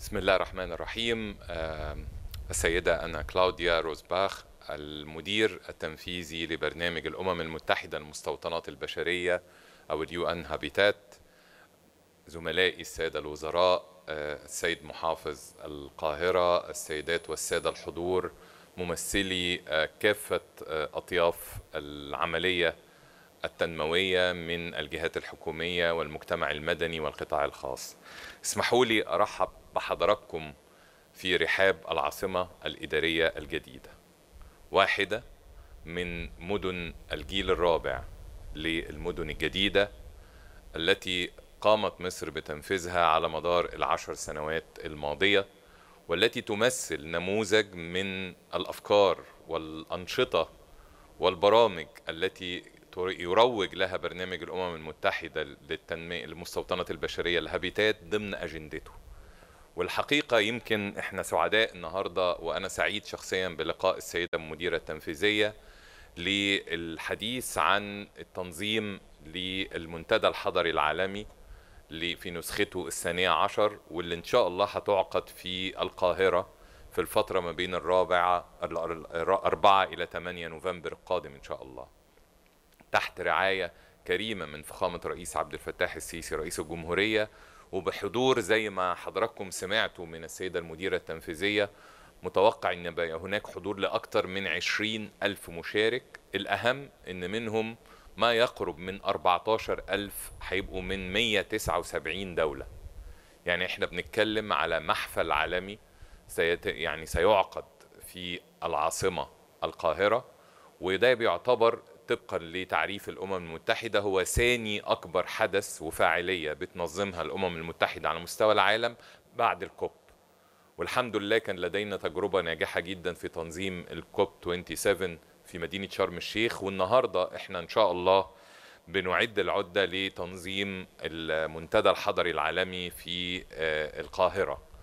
بسم الله الرحمن الرحيم السيدة أنا كلاوديا روزباخ المدير التنفيذي لبرنامج الأمم المتحدة المستوطنات البشرية أو اليو أن هابيتات زملائي السادة الوزراء آه، السيد محافظ القاهرة السيدات والسادة الحضور ممثلي آه، كافة آه، أطياف العملية التنموية من الجهات الحكومية والمجتمع المدني والقطاع الخاص اسمحوا لي أرحب بحضراتكم في رحاب العاصمة الإدارية الجديدة واحدة من مدن الجيل الرابع للمدن الجديدة التي قامت مصر بتنفيذها على مدار العشر سنوات الماضية والتي تمثل نموذج من الأفكار والأنشطة والبرامج التي يروج لها برنامج الامم المتحده للتنميه للمستوطنات البشريه الهابيتات ضمن اجندته والحقيقه يمكن احنا سعداء النهارده وانا سعيد شخصيا بلقاء السيده المديره التنفيذيه للحديث عن التنظيم للمنتدى الحضري العالمي اللي في نسخته الثانية عشر واللي إن شاء الله هتعقد في القاهرة في الفترة ما بين الرابعة الأربعة إلى 8 نوفمبر القادم إن شاء الله تحت رعايه كريمه من فخامه الرئيس عبد الفتاح السيسي رئيس الجمهوريه وبحضور زي ما حضراتكم سمعتوا من السيده المديره التنفيذيه متوقع ان هناك حضور لاكثر من عشرين الف مشارك الاهم ان منهم ما يقرب من 14 الف هيبقوا من 179 دوله يعني احنا بنتكلم على محفل عالمي سيت... يعني سيعقد في العاصمه القاهره وده بيعتبر طبقا لتعريف الامم المتحده هو ثاني اكبر حدث وفاعليه بتنظمها الامم المتحده على مستوى العالم بعد الكوب والحمد لله كان لدينا تجربه ناجحه جدا في تنظيم الكوب 27 في مدينه شرم الشيخ والنهارده احنا ان شاء الله بنعد العده لتنظيم المنتدى الحضري العالمي في آه، القاهره